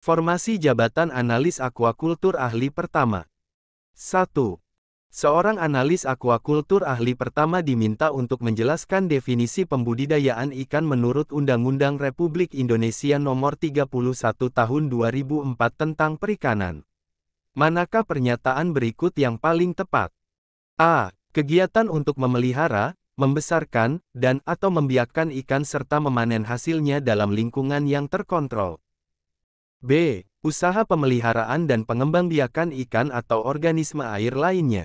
Formasi jabatan analis Aquakultur ahli pertama. 1. Seorang analis Aquakultur ahli pertama diminta untuk menjelaskan definisi pembudidayaan ikan menurut Undang-Undang Republik Indonesia Nomor 31 Tahun 2004 tentang Perikanan. Manakah pernyataan berikut yang paling tepat? A. Kegiatan untuk memelihara, membesarkan, dan atau membiakkan ikan serta memanen hasilnya dalam lingkungan yang terkontrol. B. Usaha pemeliharaan dan pengembangbiakan ikan atau organisme air lainnya.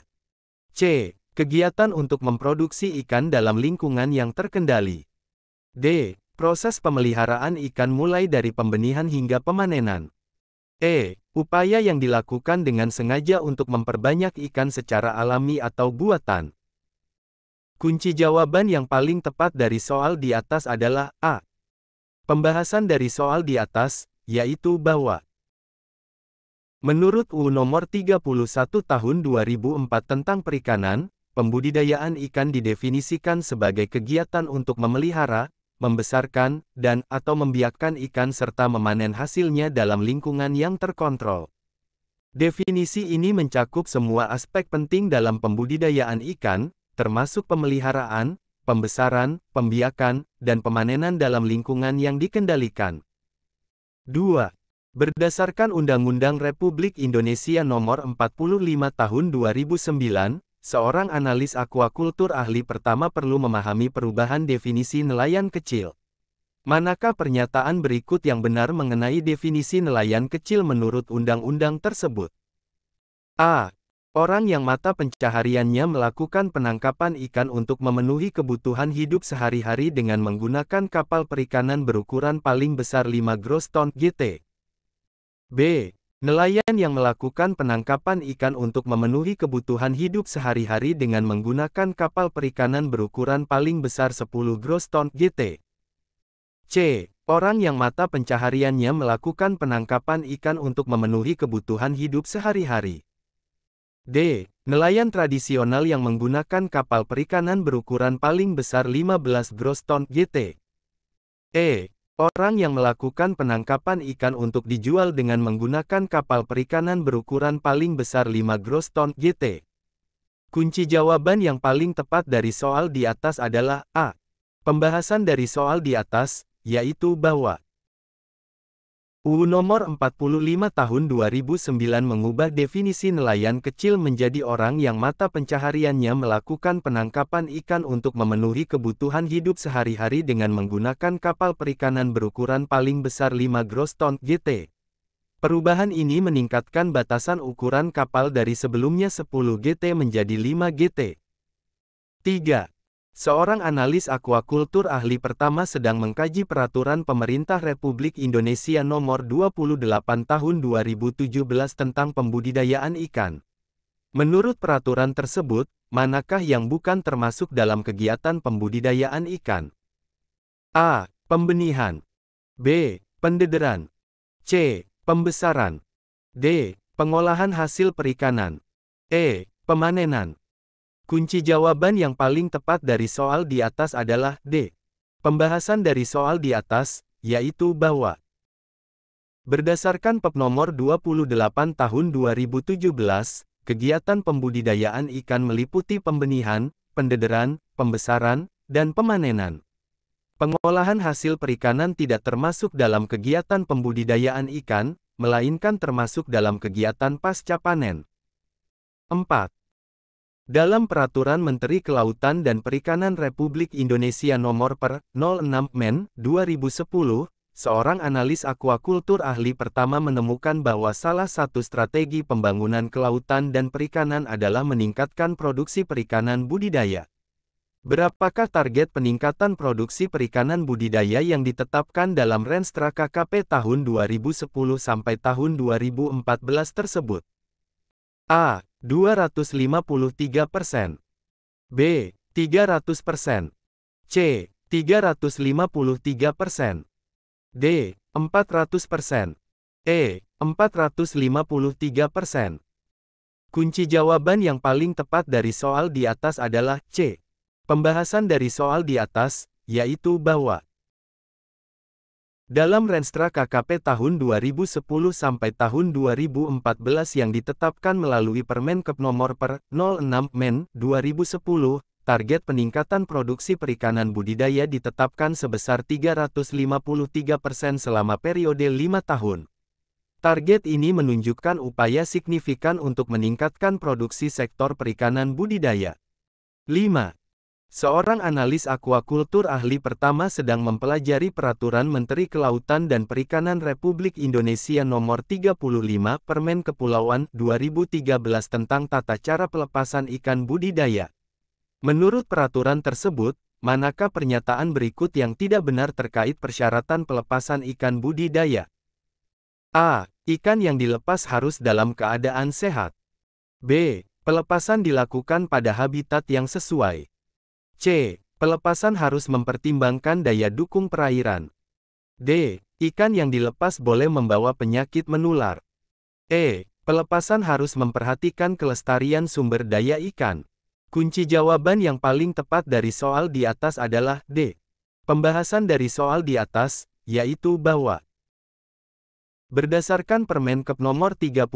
C. Kegiatan untuk memproduksi ikan dalam lingkungan yang terkendali. D. Proses pemeliharaan ikan mulai dari pembenihan hingga pemanenan. E. Upaya yang dilakukan dengan sengaja untuk memperbanyak ikan secara alami atau buatan. Kunci jawaban yang paling tepat dari soal di atas adalah A. Pembahasan dari soal di atas yaitu bahwa Menurut uu nomor 31 tahun 2004 tentang perikanan, pembudidayaan ikan didefinisikan sebagai kegiatan untuk memelihara, membesarkan, dan atau membiakkan ikan serta memanen hasilnya dalam lingkungan yang terkontrol. Definisi ini mencakup semua aspek penting dalam pembudidayaan ikan, termasuk pemeliharaan, pembesaran, pembiakan, dan pemanenan dalam lingkungan yang dikendalikan. 2. Berdasarkan Undang-Undang Republik Indonesia Nomor 45 Tahun 2009, seorang analis akuakultur ahli pertama perlu memahami perubahan definisi nelayan kecil. Manakah pernyataan berikut yang benar mengenai definisi nelayan kecil menurut undang-undang tersebut? A. Orang yang mata pencahariannya melakukan penangkapan ikan untuk memenuhi kebutuhan hidup sehari-hari dengan menggunakan kapal perikanan berukuran paling besar 5 gross ton GT. B. Nelayan yang melakukan penangkapan ikan untuk memenuhi kebutuhan hidup sehari-hari dengan menggunakan kapal perikanan berukuran paling besar 10 gross ton GT. C. Orang yang mata pencahariannya melakukan penangkapan ikan untuk memenuhi kebutuhan hidup sehari-hari. D. Nelayan tradisional yang menggunakan kapal perikanan berukuran paling besar 15 gross ton GT. E. Orang yang melakukan penangkapan ikan untuk dijual dengan menggunakan kapal perikanan berukuran paling besar 5 gross ton GT. Kunci jawaban yang paling tepat dari soal di atas adalah A. Pembahasan dari soal di atas, yaitu bahwa UU Nomor 45 Tahun 2009 mengubah definisi nelayan kecil menjadi orang yang mata pencahariannya melakukan penangkapan ikan untuk memenuhi kebutuhan hidup sehari-hari dengan menggunakan kapal perikanan berukuran paling besar 5 gross ton GT. Perubahan ini meningkatkan batasan ukuran kapal dari sebelumnya 10 GT menjadi 5 GT. 3. Seorang analis akuakultur ahli pertama sedang mengkaji peraturan pemerintah Republik Indonesia nomor 28 tahun 2017 tentang pembudidayaan ikan. Menurut peraturan tersebut, manakah yang bukan termasuk dalam kegiatan pembudidayaan ikan? A. Pembenihan B. Pendederan C. Pembesaran D. Pengolahan hasil perikanan E. Pemanenan Kunci jawaban yang paling tepat dari soal di atas adalah D. Pembahasan dari soal di atas, yaitu bahwa Berdasarkan PEP nomor 28 tahun 2017, kegiatan pembudidayaan ikan meliputi pembenihan, pendederan, pembesaran, dan pemanenan. Pengolahan hasil perikanan tidak termasuk dalam kegiatan pembudidayaan ikan, melainkan termasuk dalam kegiatan pasca panen. 4. Dalam Peraturan Menteri Kelautan dan Perikanan Republik Indonesia Nomor Per 06 Men 2010, seorang analis akuakultur ahli pertama menemukan bahwa salah satu strategi pembangunan kelautan dan perikanan adalah meningkatkan produksi perikanan budidaya. Berapakah target peningkatan produksi perikanan budidaya yang ditetapkan dalam Renstra KKP tahun 2010 sampai tahun 2014 tersebut? A. 253 persen. B. 300 persen. C. 353 persen. D. 400 persen. E. 453 persen. Kunci jawaban yang paling tepat dari soal di atas adalah C. Pembahasan dari soal di atas, yaitu bahwa dalam Renstra KKP tahun 2010 sampai tahun 2014 yang ditetapkan melalui Permenkep nomor per 06 Men 2010, target peningkatan produksi perikanan budidaya ditetapkan sebesar 353 persen selama periode 5 tahun. Target ini menunjukkan upaya signifikan untuk meningkatkan produksi sektor perikanan budidaya. 5. Seorang analis akuakultur ahli pertama sedang mempelajari Peraturan Menteri Kelautan dan Perikanan Republik Indonesia Nomor 35 Permen Kepulauan 2013 tentang tata cara pelepasan ikan budidaya. Menurut peraturan tersebut, manakah pernyataan berikut yang tidak benar terkait persyaratan pelepasan ikan budidaya? A. Ikan yang dilepas harus dalam keadaan sehat. B. Pelepasan dilakukan pada habitat yang sesuai. C. Pelepasan harus mempertimbangkan daya dukung perairan. D. Ikan yang dilepas boleh membawa penyakit menular. E. Pelepasan harus memperhatikan kelestarian sumber daya ikan. Kunci jawaban yang paling tepat dari soal di atas adalah D. Pembahasan dari soal di atas, yaitu bahwa Berdasarkan Permenkep nomor 35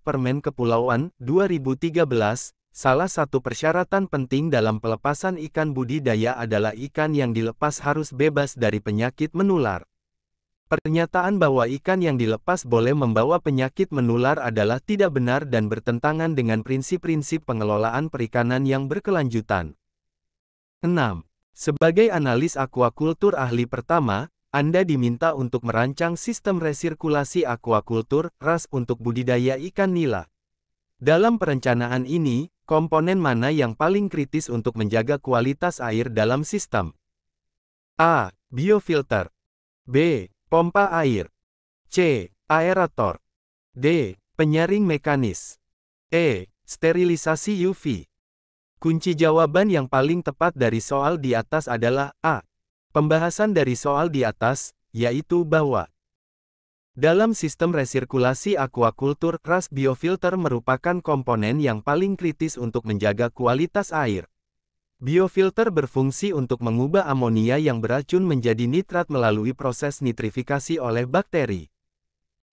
Permen Kepulauan 2013, Salah satu persyaratan penting dalam pelepasan ikan budidaya adalah ikan yang dilepas harus bebas dari penyakit menular. Pernyataan bahwa ikan yang dilepas boleh membawa penyakit menular adalah tidak benar dan bertentangan dengan prinsip-prinsip pengelolaan perikanan yang berkelanjutan. 6. Sebagai analis akuakultur ahli pertama, Anda diminta untuk merancang sistem resirkulasi akuakultur ras untuk budidaya ikan nila. Dalam perencanaan ini, Komponen mana yang paling kritis untuk menjaga kualitas air dalam sistem? A. Biofilter B. Pompa air C. Aerator D. Penyaring mekanis E. Sterilisasi UV Kunci jawaban yang paling tepat dari soal di atas adalah A. Pembahasan dari soal di atas, yaitu bahwa dalam sistem resirkulasi aquakultur, ras biofilter merupakan komponen yang paling kritis untuk menjaga kualitas air. Biofilter berfungsi untuk mengubah amonia yang beracun menjadi nitrat melalui proses nitrifikasi oleh bakteri.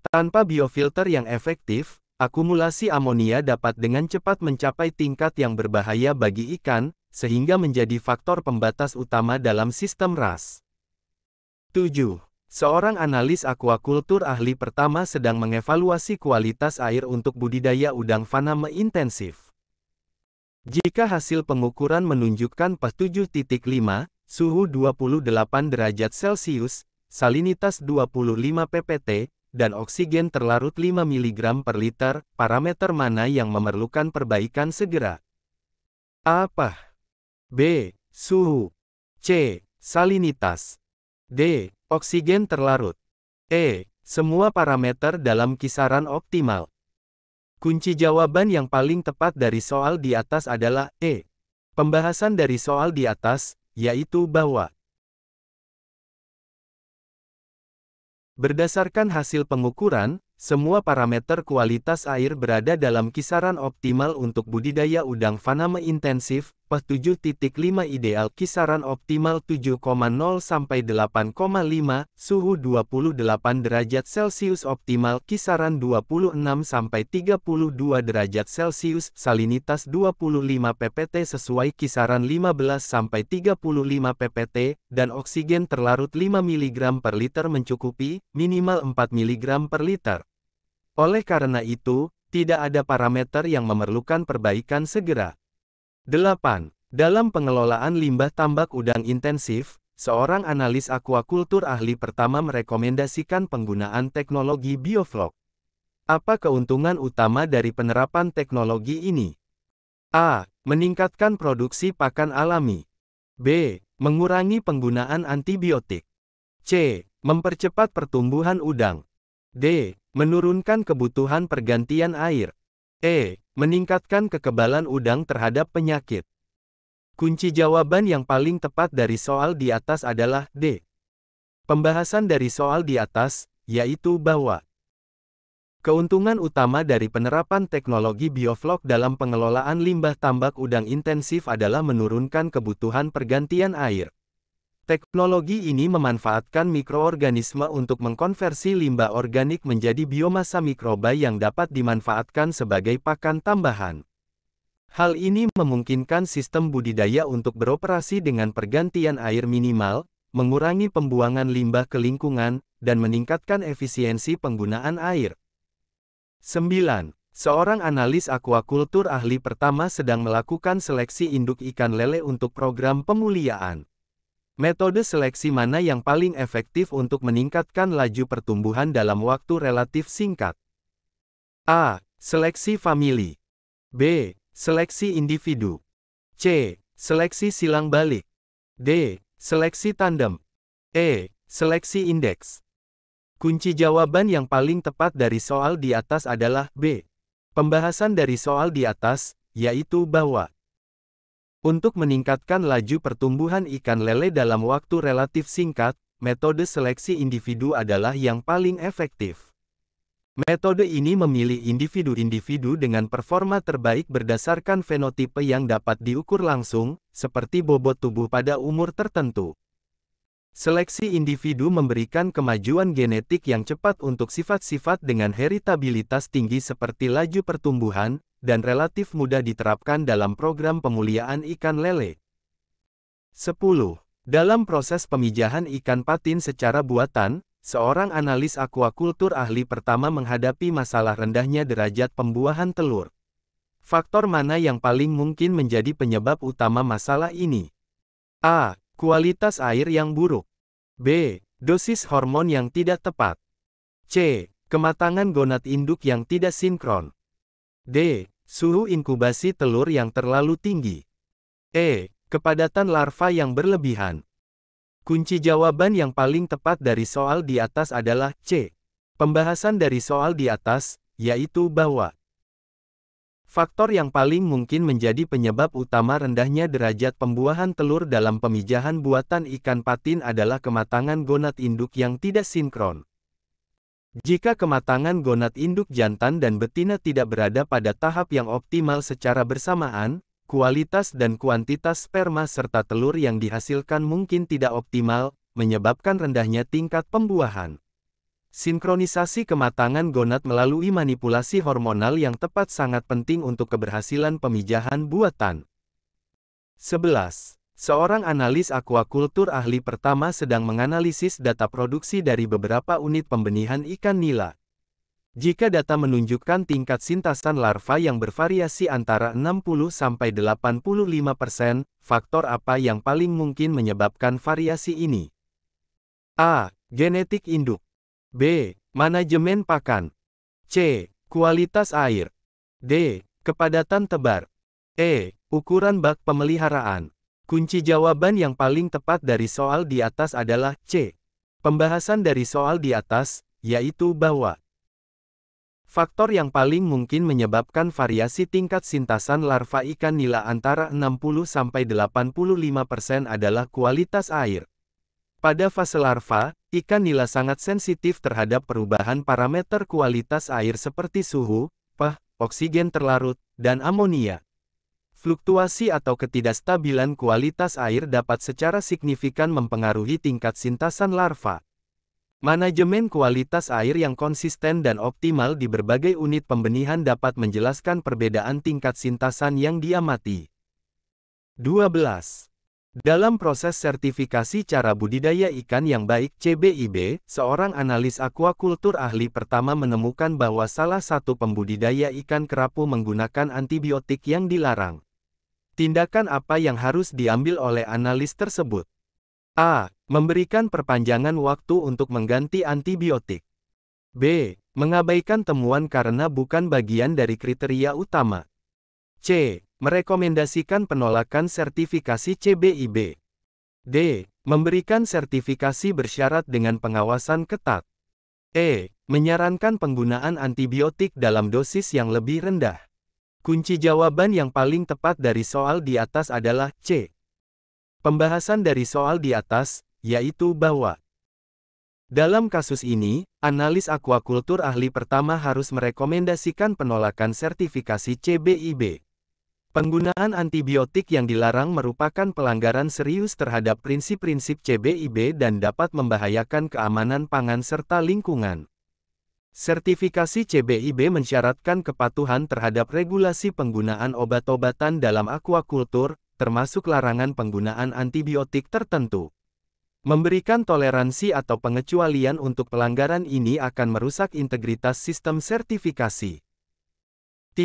Tanpa biofilter yang efektif, akumulasi amonia dapat dengan cepat mencapai tingkat yang berbahaya bagi ikan, sehingga menjadi faktor pembatas utama dalam sistem ras. 7. Seorang analis akuakultur ahli pertama sedang mengevaluasi kualitas air untuk budidaya udang faname intensif. Jika hasil pengukuran menunjukkan pas 7.5, suhu 28 derajat Celcius, salinitas 25 ppt, dan oksigen terlarut 5 mg per liter, parameter mana yang memerlukan perbaikan segera? Apa? B. Suhu C. Salinitas D. Oksigen terlarut. E. Semua parameter dalam kisaran optimal. Kunci jawaban yang paling tepat dari soal di atas adalah E. Pembahasan dari soal di atas, yaitu bahwa Berdasarkan hasil pengukuran, semua parameter kualitas air berada dalam kisaran optimal untuk budidaya udang faname intensif, PEH 7.5 ideal kisaran optimal 7,0 sampai 8,5, suhu 28 derajat Celcius optimal kisaran 26 sampai 32 derajat Celcius, salinitas 25 ppt sesuai kisaran 15 sampai 35 ppt, dan oksigen terlarut 5 mg per liter mencukupi, minimal 4 mg per liter. Oleh karena itu, tidak ada parameter yang memerlukan perbaikan segera. 8. Dalam pengelolaan limbah tambak udang intensif, seorang analis akuakultur ahli pertama merekomendasikan penggunaan teknologi bioflok. Apa keuntungan utama dari penerapan teknologi ini? A. Meningkatkan produksi pakan alami. B. Mengurangi penggunaan antibiotik. C. Mempercepat pertumbuhan udang. D. Menurunkan kebutuhan pergantian air. E. Meningkatkan kekebalan udang terhadap penyakit. Kunci jawaban yang paling tepat dari soal di atas adalah D. Pembahasan dari soal di atas, yaitu bahwa Keuntungan utama dari penerapan teknologi bioflok dalam pengelolaan limbah tambak udang intensif adalah menurunkan kebutuhan pergantian air. Teknologi ini memanfaatkan mikroorganisme untuk mengkonversi limbah organik menjadi biomasa mikroba yang dapat dimanfaatkan sebagai pakan tambahan. Hal ini memungkinkan sistem budidaya untuk beroperasi dengan pergantian air minimal, mengurangi pembuangan limbah ke lingkungan, dan meningkatkan efisiensi penggunaan air. 9. Seorang analis akuakultur ahli pertama sedang melakukan seleksi induk ikan lele untuk program pemuliaan. Metode seleksi mana yang paling efektif untuk meningkatkan laju pertumbuhan dalam waktu relatif singkat? A. Seleksi famili. B. Seleksi individu. C. Seleksi silang balik. D. Seleksi tandem. E. Seleksi indeks. Kunci jawaban yang paling tepat dari soal di atas adalah B. Pembahasan dari soal di atas, yaitu bahwa untuk meningkatkan laju pertumbuhan ikan lele dalam waktu relatif singkat, metode seleksi individu adalah yang paling efektif. Metode ini memilih individu-individu dengan performa terbaik berdasarkan fenotipe yang dapat diukur langsung, seperti bobot tubuh pada umur tertentu. Seleksi individu memberikan kemajuan genetik yang cepat untuk sifat-sifat dengan heritabilitas tinggi seperti laju pertumbuhan, dan relatif mudah diterapkan dalam program pemuliaan ikan lele. 10. Dalam proses pemijahan ikan patin secara buatan, seorang analis akuakultur ahli pertama menghadapi masalah rendahnya derajat pembuahan telur. Faktor mana yang paling mungkin menjadi penyebab utama masalah ini? A. Kualitas air yang buruk. B. Dosis hormon yang tidak tepat. C. Kematangan gonad induk yang tidak sinkron. D. Suhu inkubasi telur yang terlalu tinggi. E. Kepadatan larva yang berlebihan. Kunci jawaban yang paling tepat dari soal di atas adalah C. Pembahasan dari soal di atas, yaitu bahwa Faktor yang paling mungkin menjadi penyebab utama rendahnya derajat pembuahan telur dalam pemijahan buatan ikan patin adalah kematangan gonad induk yang tidak sinkron. Jika kematangan gonad induk jantan dan betina tidak berada pada tahap yang optimal secara bersamaan, kualitas dan kuantitas sperma serta telur yang dihasilkan mungkin tidak optimal, menyebabkan rendahnya tingkat pembuahan. Sinkronisasi kematangan gonad melalui manipulasi hormonal yang tepat sangat penting untuk keberhasilan pemijahan buatan. 11. Seorang analis akuakultur ahli pertama sedang menganalisis data produksi dari beberapa unit pembenihan ikan nila. Jika data menunjukkan tingkat sintasan larva yang bervariasi antara 60-85%, persen, faktor apa yang paling mungkin menyebabkan variasi ini? A. Genetik induk B. Manajemen pakan C. Kualitas air D. Kepadatan tebar E. Ukuran bak pemeliharaan Kunci jawaban yang paling tepat dari soal di atas adalah C. Pembahasan dari soal di atas, yaitu bahwa Faktor yang paling mungkin menyebabkan variasi tingkat sintasan larva ikan nila antara 60-85% adalah kualitas air. Pada fase larva, ikan nila sangat sensitif terhadap perubahan parameter kualitas air seperti suhu, pH, oksigen terlarut, dan amonia. Fluktuasi atau ketidakstabilan kualitas air dapat secara signifikan mempengaruhi tingkat sintasan larva. Manajemen kualitas air yang konsisten dan optimal di berbagai unit pembenihan dapat menjelaskan perbedaan tingkat sintasan yang diamati. 12. Dalam proses sertifikasi cara budidaya ikan yang baik CBIB, seorang analis akuakultur ahli pertama menemukan bahwa salah satu pembudidaya ikan kerapu menggunakan antibiotik yang dilarang. Tindakan apa yang harus diambil oleh analis tersebut? A. Memberikan perpanjangan waktu untuk mengganti antibiotik. B. Mengabaikan temuan karena bukan bagian dari kriteria utama. C. Merekomendasikan penolakan sertifikasi CBIB. D. Memberikan sertifikasi bersyarat dengan pengawasan ketat. E. Menyarankan penggunaan antibiotik dalam dosis yang lebih rendah. Kunci jawaban yang paling tepat dari soal di atas adalah C. Pembahasan dari soal di atas, yaitu bahwa dalam kasus ini, analis akuakultur ahli pertama harus merekomendasikan penolakan sertifikasi CBIB. Penggunaan antibiotik yang dilarang merupakan pelanggaran serius terhadap prinsip-prinsip CBIB dan dapat membahayakan keamanan pangan serta lingkungan. Sertifikasi CBIB mensyaratkan kepatuhan terhadap regulasi penggunaan obat-obatan dalam akuakultur, termasuk larangan penggunaan antibiotik tertentu. Memberikan toleransi atau pengecualian untuk pelanggaran ini akan merusak integritas sistem sertifikasi. 13.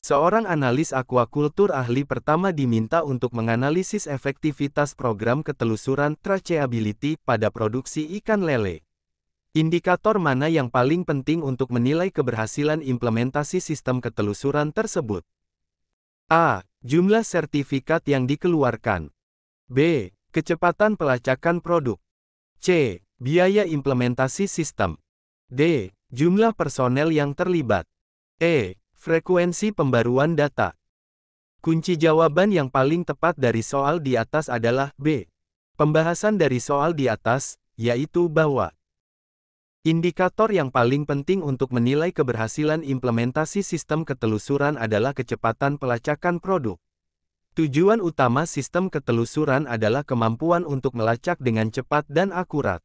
Seorang analis akuakultur ahli pertama diminta untuk menganalisis efektivitas program ketelusuran traceability pada produksi ikan lele. Indikator mana yang paling penting untuk menilai keberhasilan implementasi sistem ketelusuran tersebut? A. Jumlah sertifikat yang dikeluarkan. B. Kecepatan pelacakan produk. C. Biaya implementasi sistem. D. Jumlah personel yang terlibat. E. Frekuensi pembaruan data. Kunci jawaban yang paling tepat dari soal di atas adalah B. Pembahasan dari soal di atas, yaitu bahwa Indikator yang paling penting untuk menilai keberhasilan implementasi sistem ketelusuran adalah kecepatan pelacakan produk. Tujuan utama sistem ketelusuran adalah kemampuan untuk melacak dengan cepat dan akurat.